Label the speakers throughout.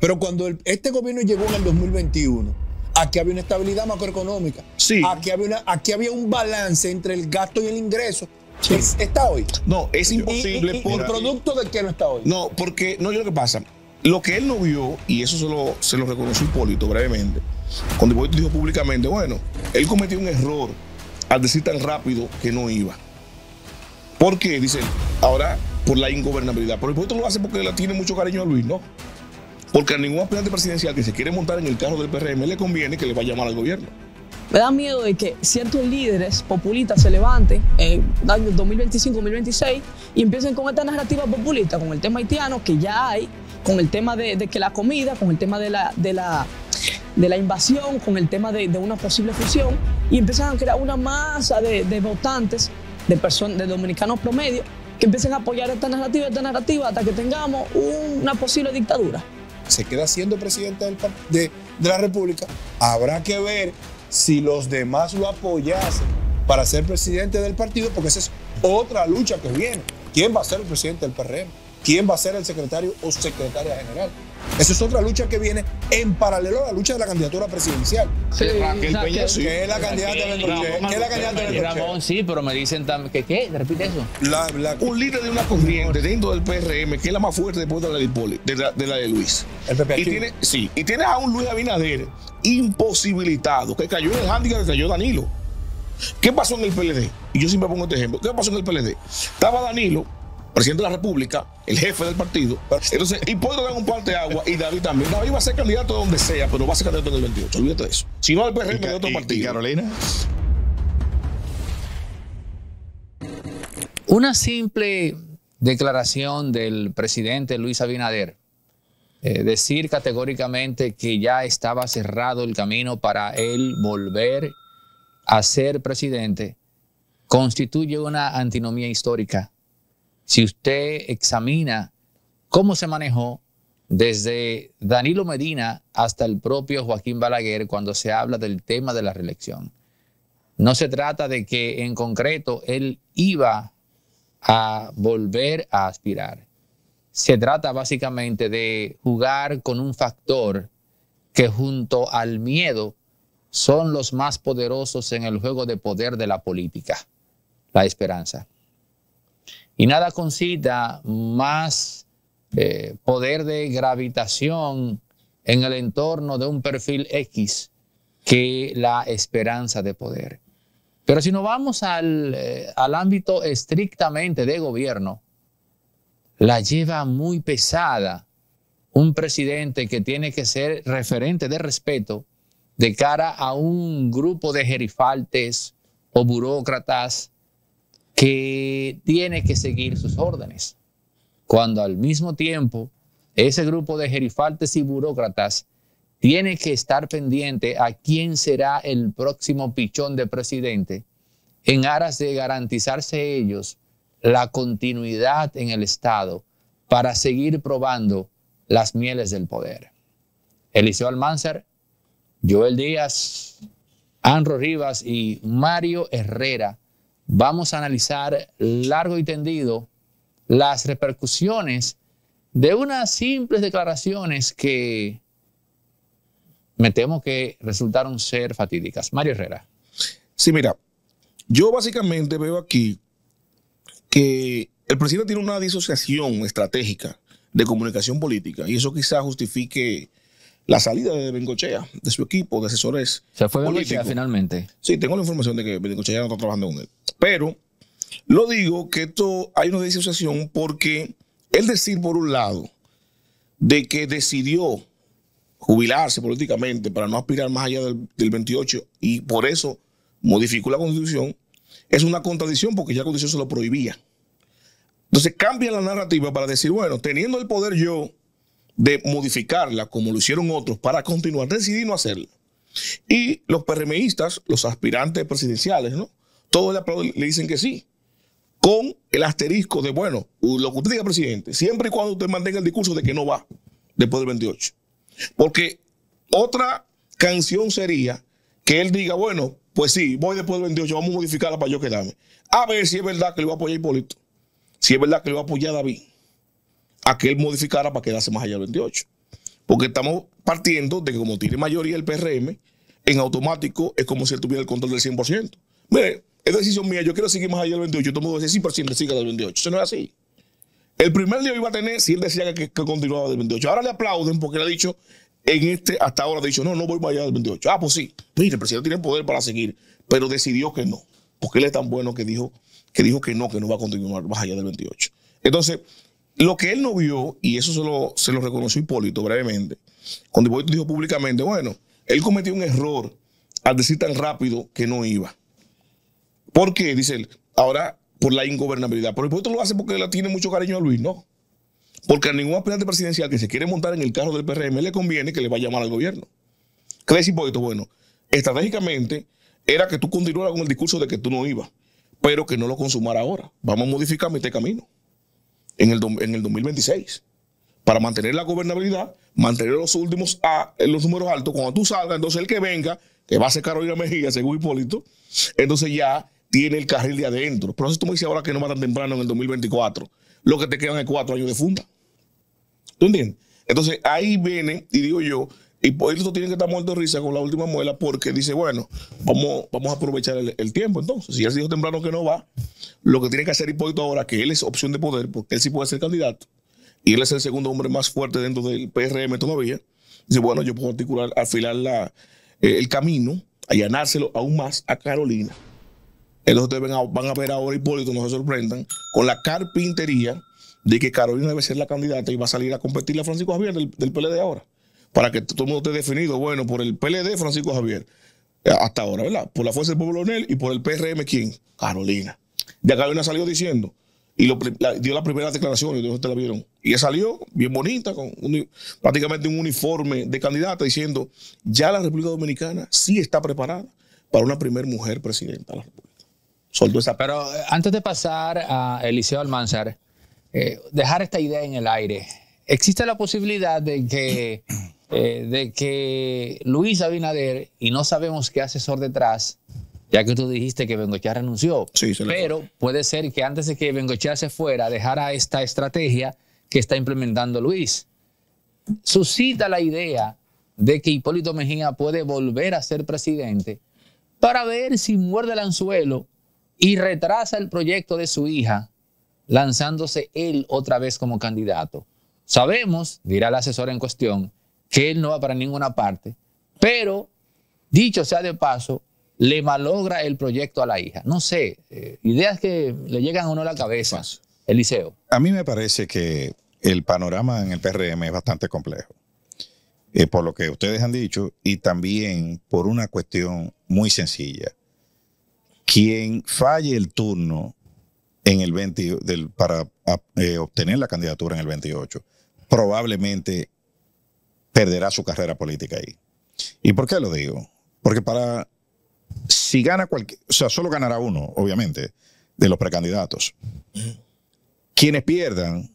Speaker 1: Pero cuando este gobierno llegó en el 2021, aquí había una estabilidad macroeconómica. Sí. Aquí había, un balance entre el gasto y el ingreso. está hoy. No,
Speaker 2: es imposible. por... producto de qué no está hoy? No, porque no, yo lo que pasa, lo que él no vio, y eso se lo, se lo reconoció Hipólito brevemente, cuando Hipólito dijo públicamente, bueno, él cometió un error al decir tan rápido que no iba. ¿Por qué? Dicen, ahora por la ingobernabilidad. Pero Hipólito lo hace porque le tiene mucho cariño a Luis, ¿no? Porque a ningún aspirante presidencial que se quiere montar en el carro del PRM le conviene que le vaya llamar al gobierno.
Speaker 3: Me da miedo de que ciertos líderes populistas se levanten en año 2025-2026 y empiecen con esta narrativa populista, con el tema haitiano que ya hay, con el tema de, que la comida, con el tema de la, invasión, con el tema de, una posible fusión, y empiezan a crear una masa de, votantes, de, personas, de dominicanos promedio, que empiecen a apoyar esta narrativa, esta narrativa, hasta que tengamos una posible dictadura
Speaker 1: se queda siendo presidente del, de, de la República, habrá que ver si los demás lo apoyasen para ser presidente del partido, porque esa es otra lucha que viene. ¿Quién va a ser el presidente del PRM? ¿Quién va a ser el secretario o secretaria general? Esa es otra lucha que viene en paralelo a la lucha de la candidatura presidencial. Sí, Que es la candidata de
Speaker 4: Que sí, pero me dicen que qué, repite eso.
Speaker 2: un líder de una corriente dentro del PRM, que es la más fuerte después de la de, la, de, Luis. y tiene, sí, y tiene a un Luis Abinader imposibilitado, que cayó en el hándicap que cayó Danilo. ¿Qué pasó en el PLD? Y yo siempre pongo este ejemplo. ¿Qué pasó en el PLD? Estaba Danilo presidente de la República, el jefe del partido. Entonces, y puedo dar un par de agua y David también. David va a ser candidato donde sea, pero va a ser candidato en el 28. Olvídate de eso. Si no, al PRM de otro partido. Carolina?
Speaker 4: Una simple declaración del presidente Luis Abinader, eh, decir categóricamente que ya estaba cerrado el camino para él volver a ser presidente, constituye una antinomía histórica si usted examina cómo se manejó desde Danilo Medina hasta el propio Joaquín Balaguer cuando se habla del tema de la reelección. No se trata de que en concreto él iba a volver a aspirar. Se trata básicamente de jugar con un factor que junto al miedo son los más poderosos en el juego de poder de la política, la esperanza. Y nada concita más eh, poder de gravitación en el entorno de un perfil X que la esperanza de poder. Pero si nos vamos al, eh, al ámbito estrictamente de gobierno, la lleva muy pesada un presidente que tiene que ser referente de respeto de cara a un grupo de gerifaltes o burócratas que tiene que seguir sus órdenes, cuando al mismo tiempo ese grupo de jerifaltes y burócratas tiene que estar pendiente a quién será el próximo pichón de presidente en aras de garantizarse ellos la continuidad en el Estado para seguir probando las mieles del poder. Eliseo Almanzar, Joel Díaz, Anro Rivas y Mario Herrera vamos a analizar largo y tendido las repercusiones de unas simples declaraciones que me temo que resultaron ser fatídicas. Mario Herrera.
Speaker 2: Sí, mira, yo básicamente veo aquí que el presidente tiene una disociación estratégica de comunicación política y eso quizá justifique la salida de Bengochea, de su equipo de asesores. Se fue finalmente. Sí, tengo la información de que Bengochea no está trabajando con él. Pero lo digo que esto hay una disociación porque él decir, por un lado, de que decidió jubilarse políticamente para no aspirar más allá del, del 28 y por eso modificó la constitución, es una contradicción porque ya la constitución se lo prohibía. Entonces cambia la narrativa para decir, bueno, teniendo el poder yo, de modificarla como lo hicieron otros para continuar, decidí no hacerlo. Y los PRMistas, los aspirantes presidenciales, ¿no? Todos le, le dicen que sí, con el asterisco de, bueno, lo que usted diga, presidente, siempre y cuando usted mantenga el discurso de que no va después del 28. Porque otra canción sería que él diga, bueno, pues sí, voy después del 28, vamos a modificarla para yo quedarme. A ver si es verdad que le va a apoyar Hipólito, si es verdad que le va a apoyar David a que él modificara para quedarse más allá del 28. Porque estamos partiendo de que como tiene mayoría el PRM, en automático es como si él tuviera el control del 100%. Mire, es decisión mía, yo quiero seguir más allá del 28, todo el mundo dice 100% siga del 28. Eso no es así. El primer día iba a tener si él decía que, que continuaba del 28. Ahora le aplauden porque le ha dicho, en este, hasta ahora ha dicho, no, no voy más allá del 28. Ah, pues sí, mire, el presidente tiene poder para seguir, pero decidió que no. Porque él es tan bueno que dijo que, dijo que no, que no va a continuar más allá del 28. Entonces, lo que él no vio, y eso se lo, se lo reconoció Hipólito brevemente, cuando Hipólito dijo públicamente, bueno, él cometió un error al decir tan rápido que no iba. ¿Por qué? Dice él, ahora por la ingobernabilidad. Pero Hipólito lo hace porque él tiene mucho cariño a Luis, no. Porque a ningún aspirante presidencial que se quiere montar en el carro del PRM le conviene que le vaya llamar al gobierno. ¿Qué dice Hipólito? Bueno, estratégicamente era que tú continuaras con el discurso de que tú no ibas, pero que no lo consumara ahora. Vamos a modificar este camino en el, 2026 para mantener la gobernabilidad, mantener los últimos a, los números altos. Cuando tú salgas, entonces el que venga, que va a ser Carolina Mejía, según Hipólito, entonces ya tiene el carril de adentro. Pero eso tú me dices ahora que no va tan temprano en el 2024. Lo que te quedan es cuatro años de funda. ¿Tú entiendes? Entonces ahí viene, y digo yo, y pues, tiene que estar muerto de risa con la última muela porque dice, bueno, vamos, vamos a aprovechar el, tiempo. Entonces, si él dijo temprano que no va, lo que tiene que hacer Hipólito ahora, que él es opción de poder, porque él sí puede ser candidato, y él es el segundo hombre más fuerte dentro del PRM todavía, dice, bueno, yo puedo articular, afilar la, eh, el camino, allanárselo aún más a Carolina. Entonces ustedes van a, van a ver ahora Hipólito, no se sorprendan, con la carpintería de que Carolina debe ser la candidata y va a salir a competir a Francisco Javier del PLD ahora para que todo el mundo esté definido, bueno, por el PLD Francisco Javier, eh, hasta ahora, ¿verdad? Por la Fuerza del Pueblo Nel y por el PRM, ¿quién? Carolina. De Carolina salió diciendo, y dio la primera declaración, y ustedes la vieron, y ella salió bien bonita, con prácticamente un uniforme de candidata, diciendo, ya la República Dominicana sí está preparada para una primer mujer presidenta de la República. esa... Pero eh,
Speaker 4: antes de pasar a Eliseo Almanzar, eh, dejar esta idea en el aire, existe la posibilidad de que... Eh, de que Luis Abinader, y no sabemos qué asesor detrás, ya que tú dijiste que Bengochea renunció, pero puede ser que antes de que Bengochea se fuera, dejara esta estrategia que está implementando Luis. Suscita la idea de que Hipólito Mejía puede volver a ser presidente para ver si muerde el anzuelo y retrasa el proyecto de su hija, lanzándose él otra vez como candidato. Sabemos, dirá el asesor en cuestión, que él no va para ninguna parte, pero, dicho sea de paso, le
Speaker 5: malogra el
Speaker 4: proyecto a la hija.
Speaker 5: No sé, eh, ideas que le llegan a uno a la cabeza, Eliseo. A mí me parece que el panorama en el PRM es bastante complejo, eh, por lo que ustedes han dicho, y también por una cuestión muy sencilla. Quien falle el turno en el 20, para eh, obtener la candidatura en el 28, probablemente perderá su carrera política ahí. ¿Y por qué lo digo? Porque para, si gana cualquier, o sea, solo ganará uno, obviamente, de los precandidatos. Quienes pierdan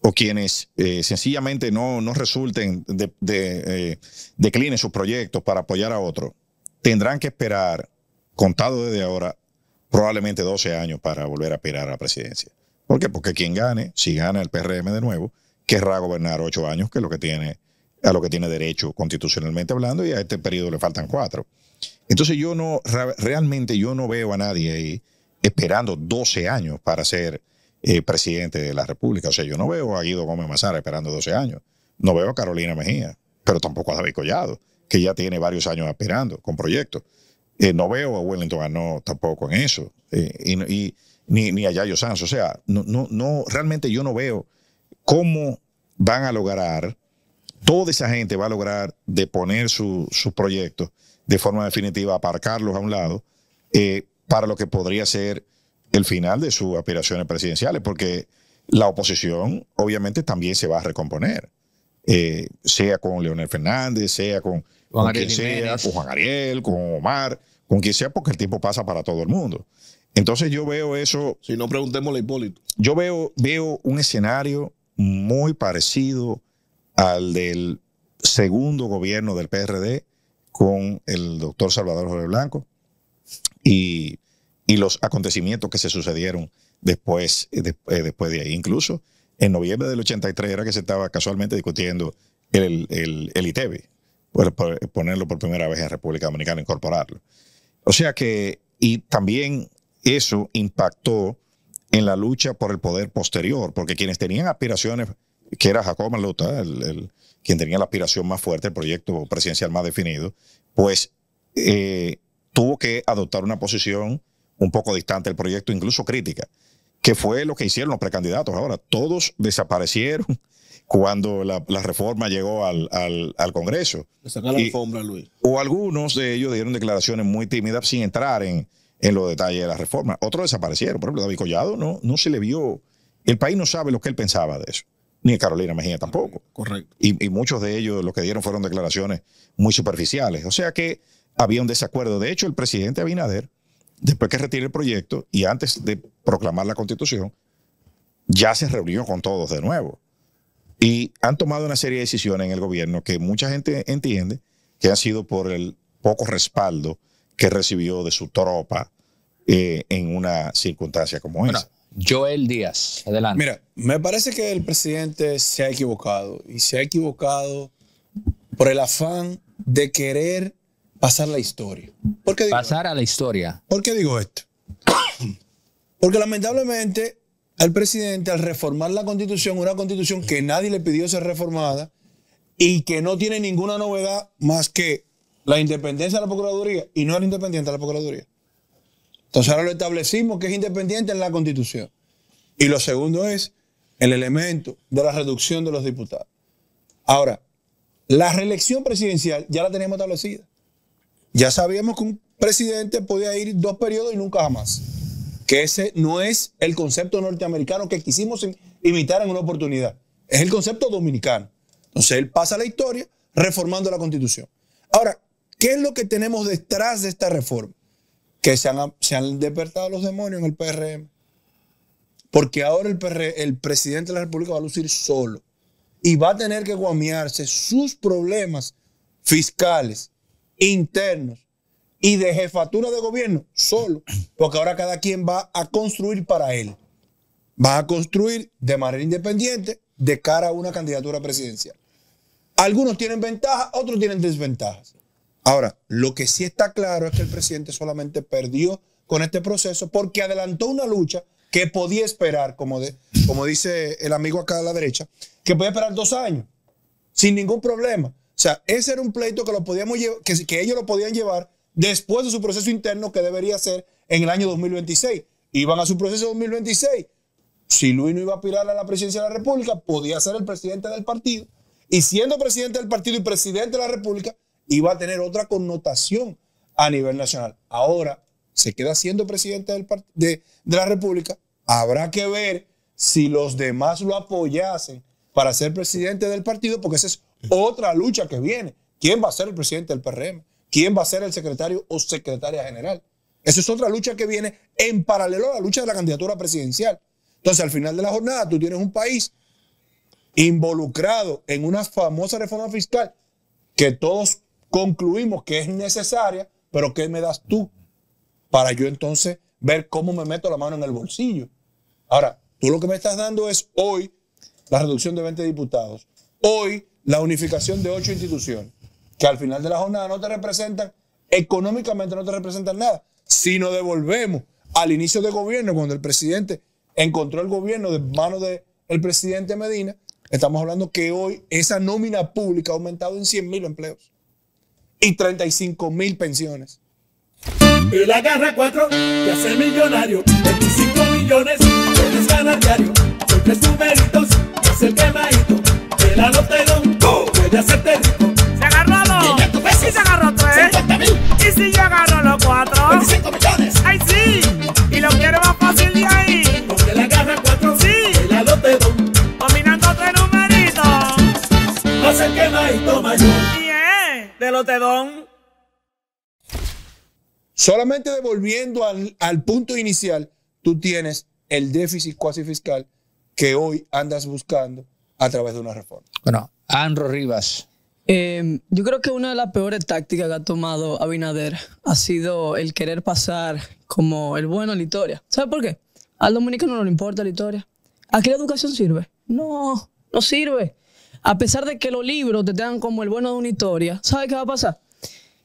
Speaker 5: o quienes eh, sencillamente no, resulten de, de eh, declinen sus proyectos para apoyar a otro, tendrán que esperar, contado desde ahora, probablemente 12 años para volver a aspirar a la presidencia. ¿Por qué? Porque quien gane, si gana el PRM de nuevo, querrá gobernar 8 años, que es lo que tiene a lo que tiene derecho constitucionalmente hablando y a este periodo le faltan cuatro. Entonces yo no, realmente yo no veo a nadie ahí esperando 12 años para ser eh, presidente de la República. O sea, yo no veo a Guido Gómez Mazara esperando 12 años. No veo a Carolina Mejía, pero tampoco a David Collado, que ya tiene varios años esperando con proyectos. Eh, no veo a Wellington Arnaud tampoco en eso, eh, y, ni, ni, a Yayo Sanz. O sea, no, no, no, realmente yo no veo cómo van a lograr toda esa gente va a lograr deponer sus proyectos de forma definitiva, aparcarlos a un lado, eh, para lo que podría ser el final de sus aspiraciones presidenciales, porque la oposición obviamente también se va a recomponer, eh, sea con Leonel Fernández, sea con, quien sea, con Juan Ariel, con Omar, con quien sea, porque el tiempo pasa para todo el mundo. Entonces yo veo eso. Si no, preguntemos a Hipólito. Yo veo, veo un escenario muy parecido al del segundo gobierno del PRD con el doctor Salvador Jorge Blanco y, los acontecimientos que se sucedieron después, eh, de, eh, después de ahí. Incluso en noviembre del 83 era que se estaba casualmente discutiendo el, el, el ponerlo por primera vez en República Dominicana, incorporarlo. O sea que, y también eso impactó en la lucha por el poder posterior, porque quienes tenían aspiraciones que era Jacob Maluta, quien tenía la aspiración más fuerte, el proyecto presidencial más definido, pues eh, tuvo que adoptar una posición un poco distante del proyecto, incluso crítica, que fue lo que hicieron los precandidatos. Ahora, todos desaparecieron cuando la, reforma llegó al, Congreso. O algunos de ellos dieron declaraciones muy tímidas sin entrar en, en los detalles de la reforma. Otros desaparecieron. Por ejemplo, David Collado no, no se le vio. El país no sabe lo que él pensaba de eso ni Carolina Mejía tampoco. Correcto. Y, muchos de ellos lo que dieron fueron declaraciones muy superficiales. O sea que había un desacuerdo. De hecho, el presidente Abinader, después que retire el proyecto y antes de proclamar la constitución, ya se reunió con todos de nuevo. Y han tomado una serie de decisiones en el gobierno que mucha gente entiende que han sido por el poco respaldo que recibió de su tropa eh, en una circunstancia como esa. Joel Díaz,
Speaker 1: adelante. Mira, me parece que el presidente se ha equivocado y se ha equivocado por el afán de querer pasar la historia. pasar a la historia. ¿Por qué digo esto? Porque lamentablemente el presidente al reformar la constitución, una constitución que nadie le pidió ser reformada y que no tiene ninguna novedad más que la independencia de la Procuraduría y no era independiente de la Procuraduría. Entonces ahora lo establecimos que es independiente en la Constitución. Y lo segundo es el elemento de la reducción de los diputados. Ahora, la reelección presidencial ya la tenemos establecida. Ya sabíamos que un presidente podía ir dos periodos y nunca jamás. Que ese no es el concepto norteamericano que quisimos imitar en una oportunidad. Es el concepto dominicano. Entonces él pasa la historia reformando la constitución. Ahora, ¿qué es lo que tenemos detrás de esta reforma? que se han, despertado los demonios en el PRM. Porque ahora el, el presidente de la República va a lucir solo y va a tener que guamearse sus problemas fiscales, internos y de jefatura de gobierno solo, porque ahora cada quien va a construir para él. Va a construir de manera independiente de cara a una candidatura presidencial. Algunos tienen ventajas, otros tienen desventajas. Ahora, lo que sí está claro es que el presidente solamente perdió con este proceso porque adelantó una lucha que podía esperar, como, como dice el amigo acá a la derecha, que podía esperar dos años sin ningún problema. O sea, ese era un pleito que, lo podíamos llevar, que, ellos lo podían llevar después de su proceso interno que debería ser en el año 2026. Iban a su proceso 2026. Si Luis no iba a aspirar a la presidencia de la República, podía ser el presidente del partido. Y siendo presidente del partido y presidente de la República, iba a tener otra connotación a nivel nacional. Ahora se queda siendo presidente de, de, la República. Habrá que ver si los demás lo apoyasen para ser presidente del partido, porque esa es otra lucha que viene. ¿Quién va a ser el presidente del PRM? ¿Quién va a ser el secretario o secretaria general? Esa es otra lucha que viene en paralelo a la lucha de la candidatura presidencial. Entonces, al final de la jornada, tú tienes un país involucrado en una famosa reforma fiscal que todos concluimos que es necesaria, pero ¿qué me das tú? Para yo entonces ver cómo me meto la mano en el bolsillo. Ahora, tú lo que me estás dando es hoy la reducción de 20 diputados, hoy la unificación de ocho instituciones, que al final de la jornada no te representan, económicamente no te representan nada, Si sino devolvemos al inicio de gobierno, cuando el presidente encontró el gobierno de manos del el presidente Medina, estamos hablando que hoy esa nómina pública ha aumentado en 100.000 mil empleos y 35 mil pensiones. la
Speaker 2: agarra 4 te hace millonario. 25 millones puedes ganar diario. Son tres numeritos, es el quemadito. El alotedón puede hacerte rico. Se agarró dos. Y se agarró tres. 50 mil. Y si yo agarro los cuatro. 25 millones. Ay, sí. Y lo quiero más fácil de ahí. Porque la agarra 4 sí. El alotedón. Combinando tres numeritos. Hace el quemadito
Speaker 3: mayor de
Speaker 1: Solamente devolviendo al, punto inicial, tú tienes el déficit cuasi fiscal que hoy andas buscando a través de una reforma.
Speaker 3: Bueno, Anro
Speaker 1: Rivas.
Speaker 3: Em, yo creo que una de las peores tácticas que ha tomado Abinader ha sido el querer pasar como el bueno a la historia. ¿Sabe por qué? Al dominicano no le importa la historia. qué la educación sirve. No, no sirve a pesar de que los libros te dan como el bueno de una historia, ¿sabes qué va a pasar?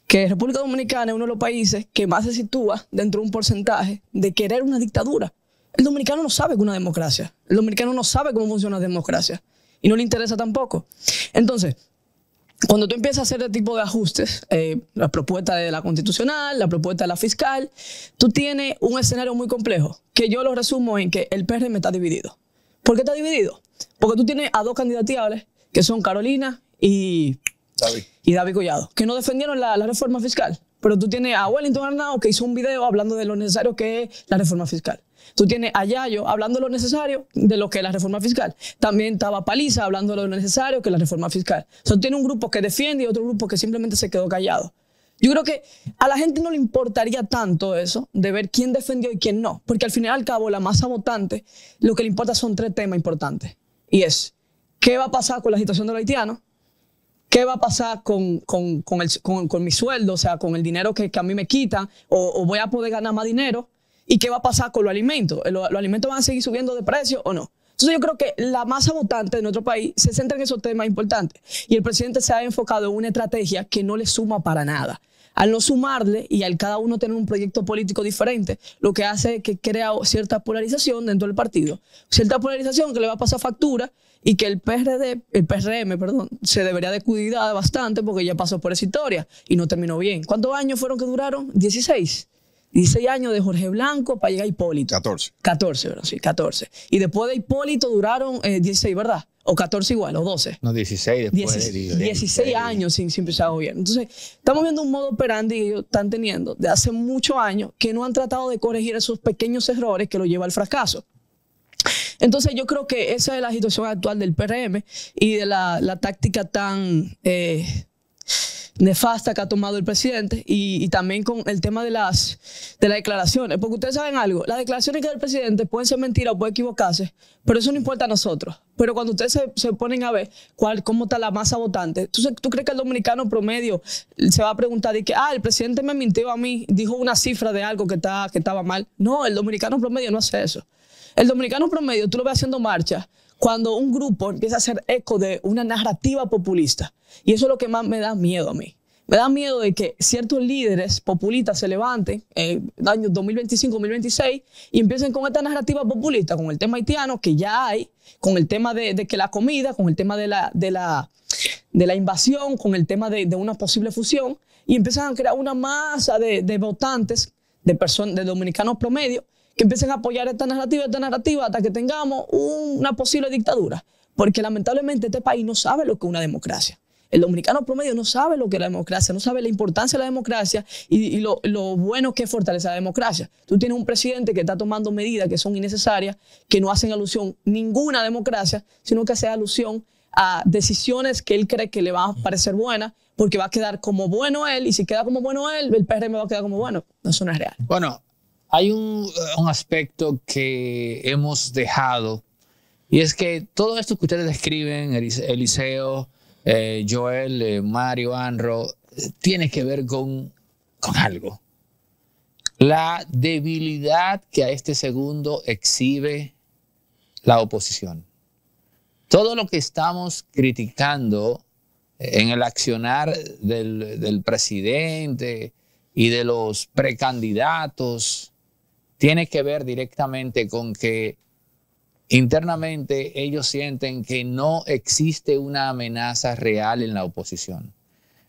Speaker 3: Que República Dominicana es uno de los países que más se sitúa dentro de un porcentaje de querer una dictadura. El dominicano no sabe que una democracia. El dominicano no sabe cómo funciona la democracia. Y no le interesa tampoco. Entonces, cuando tú empiezas a hacer este tipo de ajustes, eh, la propuesta de la constitucional, la propuesta de la fiscal, tú tienes un escenario muy complejo, que yo lo resumo en que el PRM está dividido. ¿Por qué está dividido? Porque tú tienes a dos candidatiables que son Carolina y David, y Collado, que no defendieron la, reforma fiscal. Pero tú tienes a Wellington Arnau, que hizo un video hablando de lo necesario que es la reforma fiscal. Tú tienes a Yayo hablando de lo necesario de lo que es la reforma fiscal. También estaba Paliza hablando de lo necesario que es la reforma fiscal. O sea, tiene un grupo que defiende y otro grupo que simplemente se quedó callado. Yo creo que a la gente no le importaría tanto eso, de ver quién defendió y quién no. Porque al final y al cabo, la masa votante, lo que le importa son tres temas importantes. Y es ¿Qué va a pasar con la situación de los haitianos? ¿Qué va a pasar con, mi sueldo? O sea, con el dinero que, a mí me quitan. O, voy a poder ganar más dinero. ¿Y qué va a pasar con los alimentos? ¿Los, ¿Los, alimentos van a seguir subiendo de precio o no? Entonces yo creo que la masa votante de nuestro país se centra en esos temas importantes. Y el presidente se ha enfocado en una estrategia que no le suma para nada al no sumarle y al cada uno tener un proyecto político diferente, lo que hace es que crea cierta polarización dentro del partido. Cierta polarización que le va a pasar factura y que el PRD, el PRM, perdón, se debería de cuidar bastante porque ya pasó por esa historia y no terminó bien. ¿Cuántos años fueron que duraron? 16. 16 años de Jorge Blanco para llegar a Hipólito. 14. 14, Sí, 14. Y después de Hipólito duraron 16, eh, ¿verdad? O 14 igual, o 12. No, 16 después. 16, 16, años sin, empezar a gobierno. Entonces, estamos viendo un modo operandi que ellos están teniendo de hace muchos años que no han tratado de corregir esos pequeños errores que lo lleva al fracaso. Entonces yo creo que esa es la situación actual del PRM y de la, táctica tan eh, nefasta que ha tomado el presidente y, también con el tema de las, de las declaraciones. Porque ustedes saben algo, las declaraciones que da el presidente pueden ser mentiras o pueden equivocarse, pero eso no importa a nosotros. Pero cuando ustedes se, ponen a ver cuál, cómo está la masa votante, ¿tú, ¿tú, crees que el dominicano promedio se va a preguntar de que, ah, el presidente me mintió a mí, dijo una cifra de algo que, está, que estaba mal? No, el dominicano promedio no hace eso. El dominicano promedio, tú lo ves haciendo marcha cuando un grupo empieza a hacer eco de una narrativa populista. Y eso es lo que más me da miedo a mí. Me da miedo de que ciertos líderes populistas se levanten en el año 2025-2026 y empiecen con esta narrativa populista, con el tema haitiano que ya hay, con el tema de, que la comida, con el tema de la, invasión, con el tema de, una posible fusión, y empiezan a crear una masa de, votantes, de, de dominicanos promedio, que empiecen a apoyar esta narrativa, esta narrativa, hasta que tengamos una posible dictadura. Porque lamentablemente este país no sabe lo que es una democracia. El dominicano promedio no sabe lo que es la democracia, no sabe la importancia de la democracia y, lo, bueno que es fortalecer la democracia. Tú tienes un presidente que está tomando medidas que son innecesarias, que no hacen alusión ninguna democracia, sino que hace alusión a decisiones que él cree que le van a parecer buenas, porque va a quedar como bueno él, y si queda como bueno él, el PRM va a quedar como bueno. No, eso no es real.
Speaker 4: Bueno, hay eh, un, aspecto que hemos dejado y es que todo esto que ustedes describen, Eliseo, eh, Joel, eh, Mario, Anro, tiene que ver con, con algo. La debilidad que a este segundo exhibe la oposición. Todo lo que estamos criticando en el accionar del, del presidente y de los precandidatos, tiene que ver directamente con que internamente ellos sienten que no existe una amenaza real en la oposición.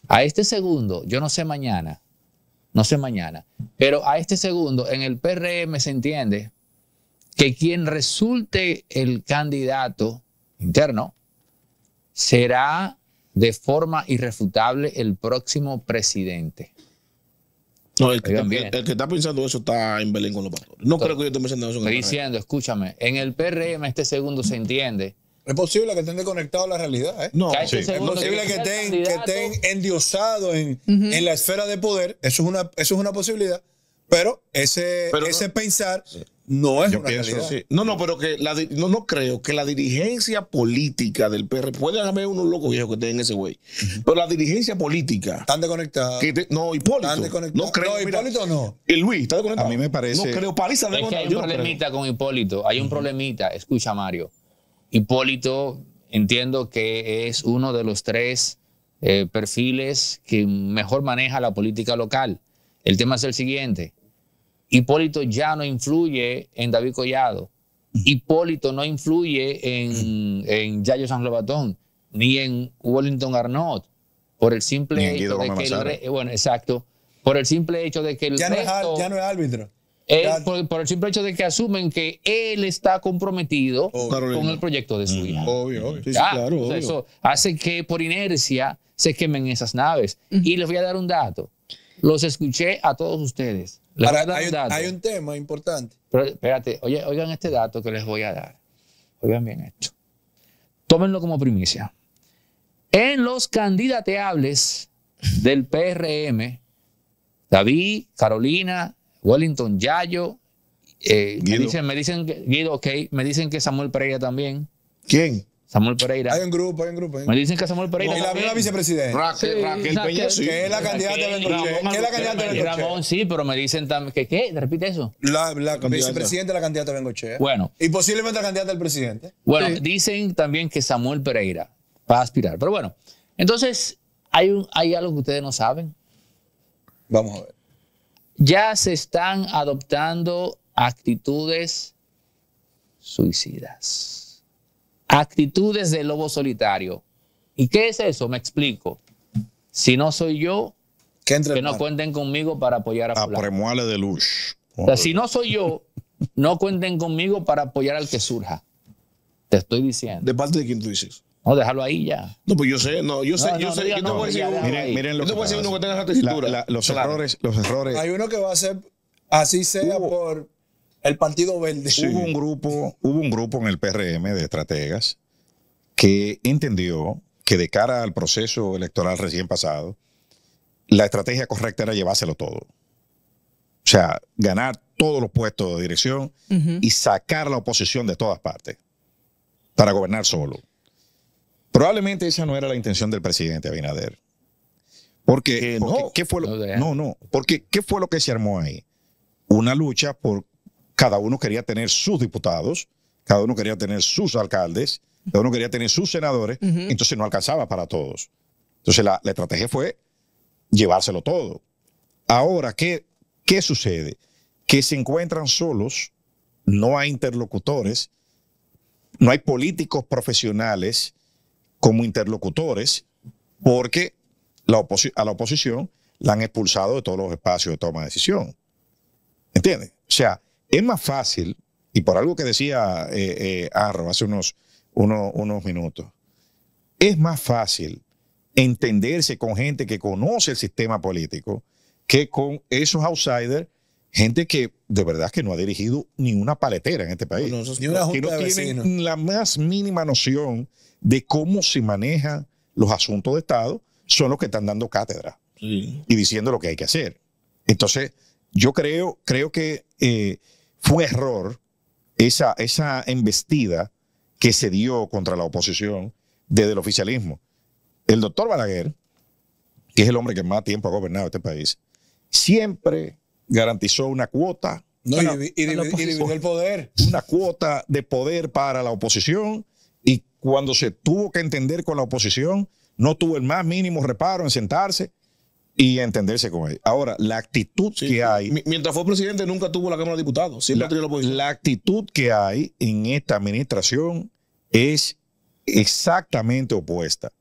Speaker 4: A este segundo, yo no sé mañana, no sé mañana, pero a este segundo en el PRM se entiende que quien resulte el candidato interno será de forma irrefutable el próximo presidente. No, el que, está pensando eso está en Belén con los pastores. No creo que yo esté pensando eso. En Estoy diciendo, escúchame, en el PRM este segundo se
Speaker 1: entiende. Es posible que estén desconectados a la realidad. ¿eh? No, este es posible que, estén, que estén endiosados en, en, la esfera de poder. Eso es una, eso es una posibilidad. Pero
Speaker 2: ese, pensar no es yo una pienso, No, no, pero que la, no, creo que la dirigencia política del PR, puede haber unos locos viejos que estén ese güey, pero la dirigencia política. Están desconectados. no, Hipólito. No creo. Hipólito no. Y Luis, está desconectado. A mí me
Speaker 5: parece. No creo, Paliza de Hay un problemita
Speaker 4: con Hipólito. Hay un problemita. Escucha, Mario. Hipólito, entiendo que es uno de los tres eh, perfiles que mejor maneja la política local. El tema es el siguiente Hipólito ya no influye en David Collado. Hipólito no influye en, Yayo San Lobatón, ni en Wellington Arnott, por el simple hecho de que el bueno, exacto, por el simple hecho de que el ya, no, es, árbitro. Eh, por, el simple hecho de que asumen que él está comprometido con el proyecto de su hija. Obvio, claro, Eso hace que por inercia se quemen esas naves. Y les voy a dar un dato. Los escuché a todos ustedes hay, un, tema importante. Pero espérate, oigan este dato que les voy a dar. Oigan bien esto. Tómenlo como primicia. En los candidateables del PRM, David, Carolina, Wellington Yayo, eh, me, dicen, me dicen Guido, ok, me dicen que Samuel Pereira también. ¿Quién? Samuel Pereira. Hay un
Speaker 1: grupo, hay un grupo. Me dicen que Samuel Pereira. Y la misma vicepresidenta. Raquel,
Speaker 4: Peña, Que es la candidata de Bengoche? Que es la candidata de Ramón, sí, pero me dicen también. ¿Qué? ¿Qué?
Speaker 1: ¿Repite eso? La, la vicepresidenta la candidata de Bueno. Y posiblemente la candidata del presidente.
Speaker 4: Bueno, dicen también que Samuel Pereira va a aspirar. Pero bueno, entonces hay, hay algo que ustedes no saben. Vamos a ver. Ya se están adoptando actitudes suicidas. Actitudes del lobo solitario. ¿Y qué es eso? Me explico. Si no soy yo, que no cuenten conmigo para apoyar a, a ah, de luz. O sea, si no soy yo, no cuenten conmigo para apoyar al que surja. Te estoy diciendo. ¿De parte de quién tú dices? No, déjalo ahí ya.
Speaker 2: No, pues yo sé, no, yo sé, yo sé. no, Miren, lo que los errores, los errores. Hay uno que va a ser, así
Speaker 1: sea por el Partido Verde. Hubo, un
Speaker 5: grupo, hubo un grupo en el PRM de estrategas que entendió que de cara al proceso electoral recién pasado, la estrategia correcta era llevárselo todo. O sea, ganar todos los puestos de dirección y sacar la oposición de todas partes para gobernar solo. Probablemente esa no era la intención del presidente Abinader. ¿qué fue no, no, porque ¿qué fue lo que se armó ahí? Una lucha por cada uno quería tener sus diputados, cada uno quería tener sus alcaldes, cada uno quería tener sus senadores, entonces no alcanzaba para todos. Entonces la, la, estrategia fue llevárselo todo. Ahora, ¿qué, ¿qué sucede? Que se encuentran solos, no hay interlocutores, no hay políticos profesionales como interlocutores, porque a la oposición la han expulsado de todos los espacios de toma de decisión. ¿Entiendes? O sea, es más fácil, y por algo que decía eh, eh, Arro hace unos, unos minutos, es más fácil entenderse con gente que conoce el sistema político que con esos outsiders, gente que de verdad que no ha dirigido ni una paletera en este país, tienen la más mínima noción de cómo se manejan los asuntos de Estado, son los que están dando cátedra y diciendo lo que hay que hacer. Entonces, yo creo, creo que eh, fue error esa, esa embestida que se dio contra la oposición desde el oficialismo. El doctor Balaguer, que es el hombre que más tiempo ha gobernado este país, siempre garantizó una cuota. y, el poder. Una cuota de poder para la oposición. Y cuando se tuvo que entender con la oposición, no tuvo el más mínimo reparo en sentarse y entenderse con él. Ahora, la actitud que hay. Mientras fue presidente, nunca tuvo la Cámara de Diputados. la, actitud que hay en esta administración es exactamente opuesta.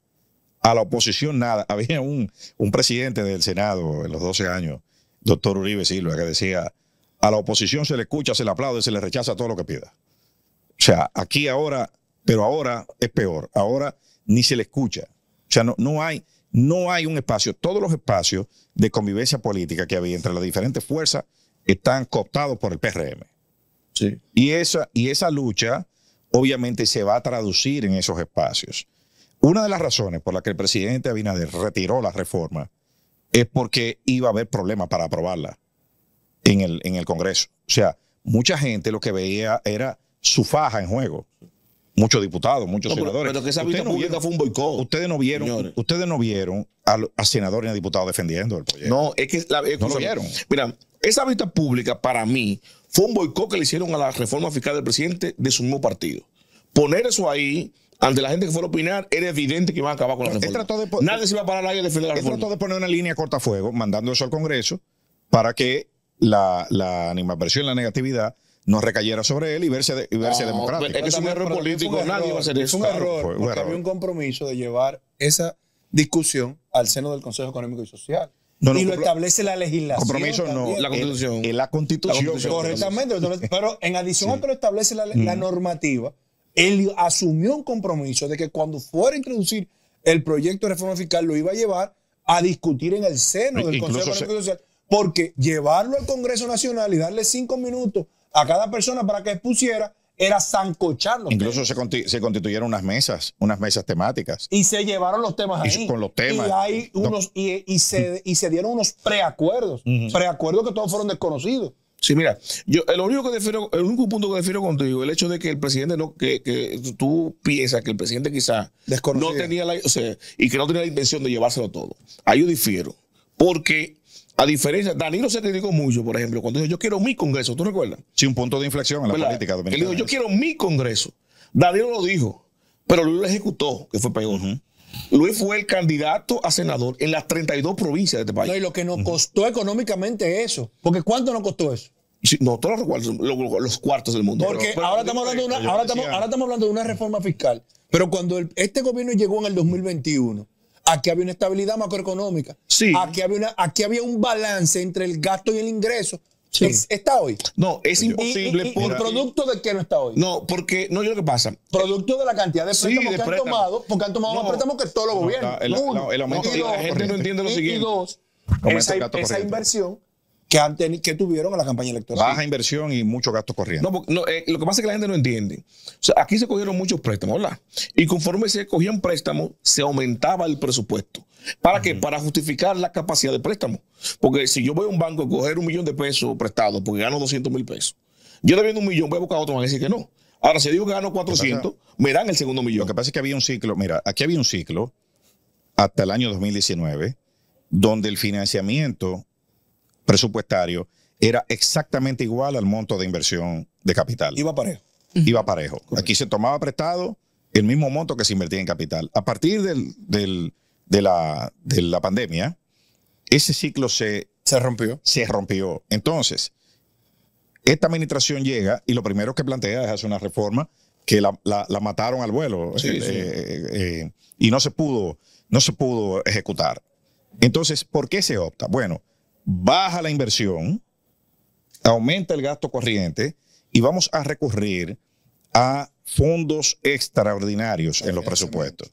Speaker 5: A la oposición, nada. Había un, presidente del Senado en los 12 años, doctor Uribe Silva, que decía: a la oposición se le escucha, se le aplaude, se le rechaza todo lo que pida. O sea, aquí ahora, pero ahora es peor. Ahora ni se le escucha. O sea, no hay no hay un espacio, todos los espacios de convivencia política que había entre las diferentes fuerzas están cooptados por el PRM. Y, esa, y esa lucha obviamente se va a traducir en esos espacios. Una de las razones por las que el presidente Abinader retiró la reforma es porque iba a haber problemas para aprobarla en el, en el Congreso. O sea, mucha gente lo que veía era su faja en juego muchos diputados, muchos senadores. Pero que esa vista pública fue un boicot. Ustedes no vieron, ustedes no vieron a, senadores y a diputados defendiendo el proyecto.
Speaker 2: No, es que no lo vieron. Mira, esa vista pública para mí fue un boicot que le hicieron a la reforma fiscal del presidente de su mismo partido. Poner eso ahí ante la gente que fuera a opinar, era evidente que iban a acabar con la reforma. Nadie se iba a
Speaker 5: parar ahí a defender la reforma. trató de poner una línea cortafuego, mandando eso al Congreso, para que la, la animadversión, la negatividad, no recayera sobre él y verse, democrático. Es pues, que es un error político, es un nadie error, va a hacer eso. Es un error, porque había
Speaker 1: un compromiso de llevar esa discusión al seno del Consejo Económico y Social. y lo establece la legislación. Compromiso no, la constitución.
Speaker 5: En la constitución. correctamente,
Speaker 1: pero en adición a que lo establece la, mm. normativa, él asumió un compromiso de que cuando fuera a introducir el proyecto de reforma fiscal lo iba a llevar a discutir en el seno del Consejo Económico y Social. Porque llevarlo al Congreso Nacional y darle cinco minutos a cada persona para que expusiera era zancocharlo. Incluso
Speaker 5: se, constituyeron unas mesas, unas mesas temáticas.
Speaker 1: Y se llevaron los temas ahí. Y con los temas. Y, hay unos,
Speaker 2: mm. y, se, dieron unos preacuerdos. Preacuerdos que todos fueron desconocidos. Sí, mira, yo el único que defiero, el único punto que defiero contigo, el hecho de que el presidente no, que, tú piensas que el presidente quizás no tenía la, y que no tenía la intención de llevárselo todo. Ahí yo difiero, porque a diferencia, Danilo se criticó mucho, por ejemplo, cuando dijo yo quiero mi congreso, ¿tú recuerdas? Sí, un punto de inflexión en la política dominicana. Él dijo yo quiero mi congreso. Danilo lo dijo, pero Luis lo ejecutó, que fue peor. Luis fue el candidato a senador en las 32 provincias de este país. No, y lo que nos costó económicamente eso. Porque ¿cuánto nos costó eso? no, todos los cuartos, del mundo. Porque ahora, estamos hablando
Speaker 1: de una, reforma fiscal. Pero cuando este gobierno llegó en el 2021, Aquí había una estabilidad macroeconómica. Aquí había, un balance entre el gasto y el ingreso. está hoy. No, es imposible. por... producto de qué no está hoy? No, porque no, yo lo que pasa. Producto de la cantidad de préstamos que han tomado, porque han tomado más préstamos que todos los gobiernos. el, Uno, el aumento, y la gente no entiende lo siguiente. Y esa inversión
Speaker 2: que, que tuvieron en la campaña electoral. Baja inversión y mucho gasto corriente. Eh, lo que pasa es que la gente no entiende. aquí se cogieron muchos préstamos, ¿verdad? Y conforme se cogían préstamos, se aumentaba el presupuesto. ¿Para qué? Para justificar la capacidad de préstamo. Porque si yo voy a un banco a coger un millón de pesos prestado porque gano
Speaker 5: 200 mil pesos, yo debiendo un millón voy a buscar otro, van a decir que no. Ahora, si digo que gano 400, me dan el segundo millón. Lo que pasa es que había un ciclo, mira, aquí había un ciclo hasta el año 2019 donde el financiamiento presupuestario era exactamente igual al monto de inversión de capital. Iba parejo. Iba parejo. Aquí se tomaba prestado el mismo monto que se invertía en capital. A partir del, de, la, de, la, pandemia, ese ciclo se, se rompió. Se rompió. Entonces, esta administración llega y lo primero que plantea es hacer una reforma que la, la, mataron al vuelo eh, eh, eh, y no se pudo, no se pudo ejecutar. Entonces, ¿por qué se opta? Bueno, baja la inversión, aumenta el gasto corriente y vamos a recurrir a fondos extraordinarios en los presupuestos.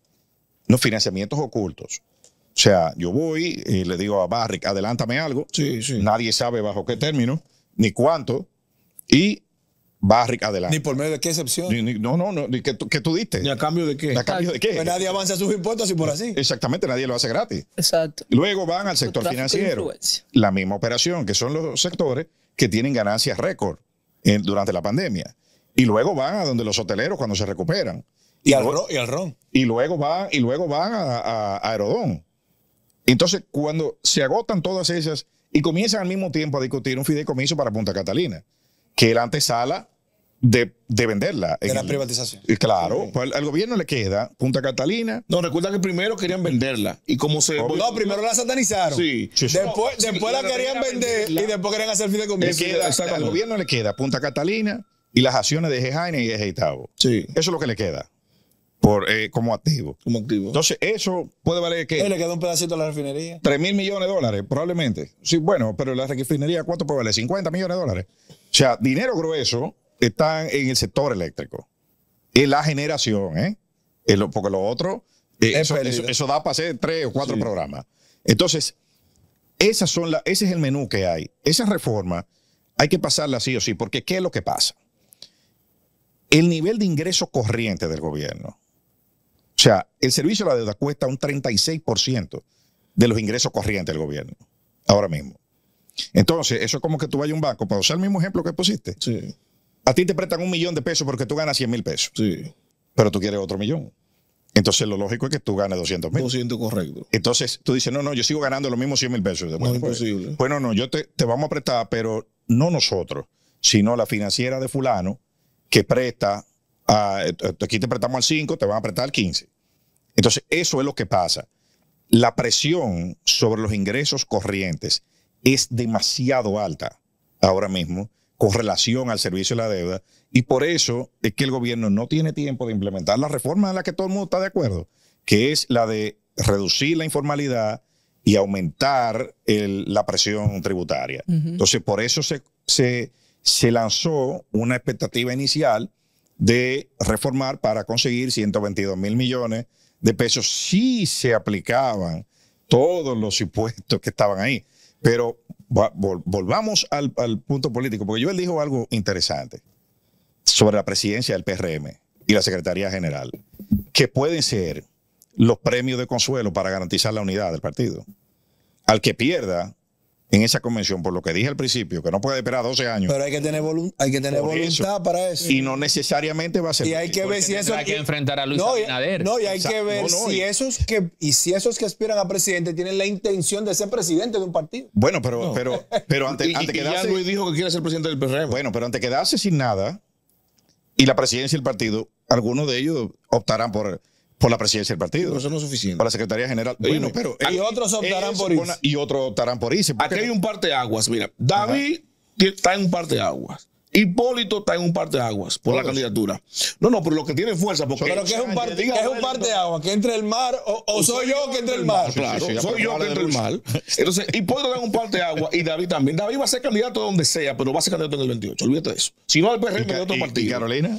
Speaker 5: No financiamientos ocultos. O sea, yo voy y le digo a Barrick, adelántame algo. Sí, Nadie sabe bajo qué término, ni cuánto. Y va adelante. Ni por medio de qué excepción. no, no, no, ni que, tú diste. ¿Y a cambio de qué. cambio de qué. Pues nadie avanza sus impuestos y por así. Exactamente, nadie lo hace gratis. Exacto. Luego van al sector financiero. La misma operación, que son los sectores que tienen ganancias récord durante la pandemia. Y luego van a donde los hoteleros cuando se recuperan. Y, al, ron, y luego van, y luego van a, a Aerodón. Entonces, cuando se agotan todas esas y comienzan al mismo tiempo a discutir un fideicomiso para Punta Catalina que la antesala de, venderla. De la privatización. Claro, pues, al, gobierno le queda Punta Catalina. No, recuerda que primero querían venderla. Y como se. No, primero
Speaker 1: la satanizaron. Sí. Después, la, querían vender y
Speaker 2: después querían hacer
Speaker 1: fideicomiso. Al gobierno
Speaker 5: le queda Punta Catalina y las acciones de jaime y de Heitavo. Sí. Eso es lo que le queda. Eh, como activo. Como activo. Entonces, eso puede valer que. le quedó un pedacito a la refinería. 3 mil millones de dólares, probablemente. Sí, bueno, pero la refinería, ¿cuánto puede valer? 50 millones de dólares. O sea, dinero grueso está en el sector eléctrico. En la generación, ¿eh? porque lo otro, eh, eso, da para hacer tres o cuatro programas. Entonces, esas son la, ese es el menú que hay. Esa reforma hay que pasarla sí o sí, porque ¿qué es lo que pasa? El nivel de ingreso corriente del gobierno o sea, el servicio de la deuda cuesta un 36% de los ingresos corrientes del gobierno, ahora mismo. Entonces, eso es como que tú vayas a un banco, para usar el mismo ejemplo que pusiste. Sí. A ti te prestan un millón de pesos porque tú ganas 100 mil pesos. Sí. Pero tú quieres otro millón. Entonces, lo lógico es que tú ganes 200 mil. 200, correcto. Entonces, tú dices, no, no, yo sigo ganando los mismos 100 mil pesos. Bueno, no pues, imposible. Bueno, pues, no, yo te, te vamos a prestar, pero no nosotros, sino la financiera de fulano que presta aquí te apretamos al 5, te van a apretar al 15. Entonces, eso es lo que pasa. La presión sobre los ingresos corrientes es demasiado alta ahora mismo con relación al servicio de la deuda y por eso es que el gobierno no tiene tiempo de implementar la reforma en la que todo el mundo está de acuerdo, que es la de reducir la informalidad y aumentar la presión tributaria. Entonces, por eso se lanzó una expectativa inicial de reformar para conseguir 122 mil millones de pesos si se aplicaban todos los impuestos que estaban ahí. Pero volvamos al, al punto político, porque yo él dijo algo interesante sobre la presidencia del PRM y la Secretaría General, que pueden ser los premios de consuelo para garantizar la unidad del partido. Al que pierda, en esa convención, por lo que dije al principio, que no puede esperar 12 años. Pero hay que tener, voluntad para eso. Y no necesariamente va a ser. Y hay que ver si enfrentar
Speaker 1: a Luis No, y hay que ver si, esos que, y si esos que aspiran a presidente tienen la
Speaker 5: intención de ser presidente de un partido. Bueno, pero, pero, pero Luis dijo que quiere ser presidente del PRM. E bueno, pero antes quedarse sin nada y la presidencia del partido, algunos de ellos optarán por por la presidencia del partido. Pero eso no es suficiente. Para la Secretaría General. pero.
Speaker 2: Y otros
Speaker 1: optarán
Speaker 5: por irse.
Speaker 2: Y otros optarán por irse. Aquí hay un parte de aguas. Mira, David está en un parte de aguas. Hipólito está en un parte de aguas por la candidatura. No, no, pero lo que tiene fuerza. Porque pero que es un partido, es un parte de aguas. que entre el mar o, soy yo que entre el mar. Claro, soy yo que entre el mar. Entonces, Hipólito está en un parte de aguas. y David también. David va a ser candidato donde sea, pero va a ser candidato en
Speaker 5: el 28. Olvídate de eso. Si no, el PRM de otro partido. Carolina?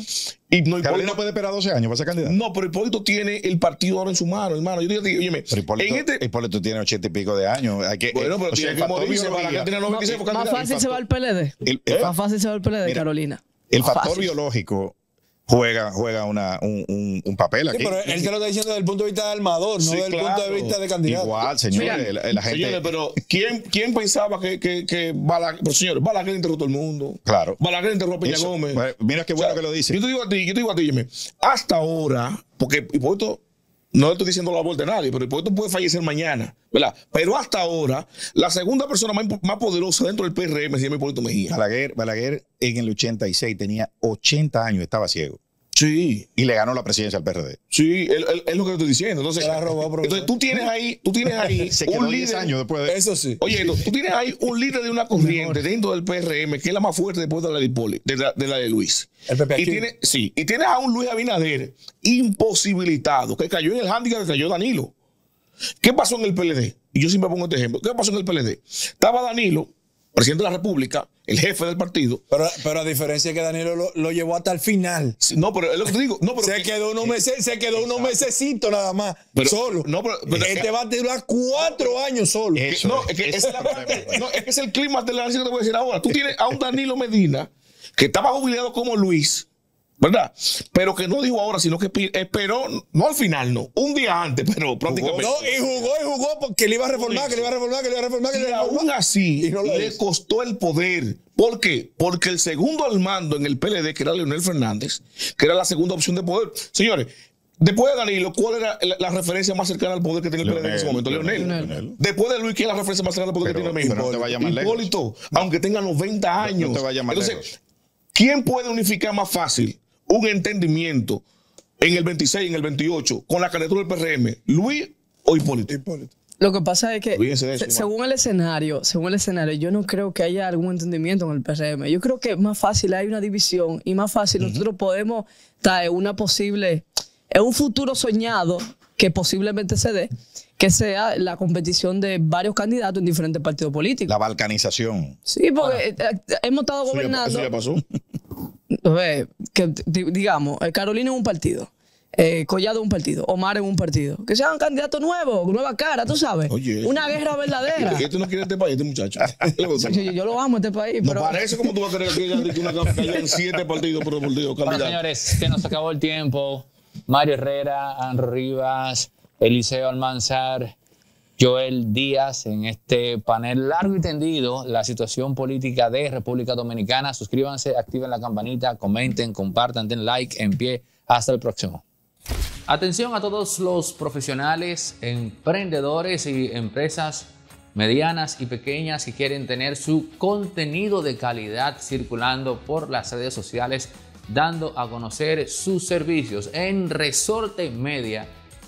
Speaker 5: Y no, Carolina puede esperar 12 años para ser
Speaker 2: candidato. No, pero Hipólito tiene el partido ahora en su mano, hermano. Yo digo, oye, este
Speaker 5: Hipólito, tiene 80 y pico de años. Hay que, bueno, pero tiene que morirse para Más fácil se va el PLD. Más
Speaker 3: fácil se va al PLD, Carolina. El factor
Speaker 5: biológico juega, juega una, un, un, papel aquí. pero él te lo está diciendo
Speaker 3: desde el punto de vista de armador, no desde el punto de vista de candidato. Igual, señores,
Speaker 5: la, gente... Señores,
Speaker 2: pero ¿quién, quién pensaba que, que, que Balaguer... Pero señores, Balaguer todo el mundo. Claro. Balaguer enterró a Peña Gómez. Pues, mira qué bueno que lo dice. Yo te digo a ti, yo te digo a ti, Jimmy. Hasta ahora, porque por esto, no estoy diciendo la vuelta de nadie, pero el puesto puede fallecer mañana, ¿verdad?
Speaker 5: Pero hasta ahora, la segunda persona más, poderosa dentro del PRM se llama Hipólito Mejía. Balaguer, Balaguer en el 86 tenía 80 años, estaba ciego. Sí. Y le ganó la presidencia al PRD.
Speaker 2: Sí, es lo que estoy diciendo. Entonces, entonces tú tienes ahí, tú tienes ahí un líder. años después de... Eso sí. Oye, tú tienes ahí un líder de una corriente dentro del PRM que es la más fuerte después de la de, la, de, Luis. El y tiene, sí, y tienes a un Luis Abinader imposibilitado, que cayó en el hándicap que cayó Danilo. ¿Qué pasó en el PLD? Y yo siempre pongo este ejemplo. ¿Qué pasó en el PLD? Estaba Danilo presidente de la República, el jefe del partido. Pero, a diferencia que Danilo lo, llevó hasta el final. No, pero es lo que digo. se, quedó unos
Speaker 1: meses, nada más, pero, solo. No, pero, este va a durar cuatro años solo. no, es que, es,
Speaker 2: no, el clima de la que te voy a decir ahora. Tú tienes a un Danilo Medina que estaba jubilado como Luis ¿verdad? Pero que no dijo ahora, sino que esperó, no al final, no, un día antes, pero prácticamente. no, y jugó, y jugó, porque le iba a reformar, que le iba a reformar, que le iba a reformar. Que y aún así, le costó el poder. ¿Por qué? Porque el segundo al mando en el PLD, que era Leonel Fernández, que era la segunda opción de poder. Señores, Después de Danilo, ¿cuál era la, referencia más cercana al poder que tenía el PLD en ese momento? Leonel. Después de Luis, ¿quién es la referencia más cercana al poder que tiene el mismo? No Hipólito, aunque tenga 90 años. No, te Entonces, ¿quién puede unificar más fácil? un entendimiento en el 26, en el 28, con la candidatura del PRM, Luis o Hipólito? Hipólito.
Speaker 3: Lo que pasa es
Speaker 2: que, según
Speaker 3: el escenario, según el escenario, yo no creo que haya algún entendimiento en el PRM. Yo creo que más fácil hay una división y más fácil nosotros podemos traer una posible, es un futuro soñado que posiblemente se dé, que sea la competición de varios candidatos en diferentes partidos políticos. La balcanización. Sí, porque eh, eh, hemos estado gobernando. pasó que, digamos, eh, Carolina en un partido. Eh, Collado en un partido, Omar en un partido. Que sean candidato nuevo, nueva cara, tú sabes. Oye, una guerra verdadera. ¿Qué tú no quieres este país, este muchacho? yo, lo amo, este país. No parece como tú vas a
Speaker 2: querer que una campaña en siete partidos por partido. Bueno, señores,
Speaker 4: que nos acabó el tiempo. Mario Herrera, Anro Rivas, Eliseo Almanzar. Joel Díaz en este panel largo y tendido, la situación política de República Dominicana. Suscríbanse, activen la campanita, comenten, compartan, den like, en pie. Hasta el próximo. Atención a todos los profesionales, emprendedores y empresas medianas y pequeñas que quieren tener su contenido de calidad circulando por las redes sociales, dando a conocer sus servicios en Resorte Media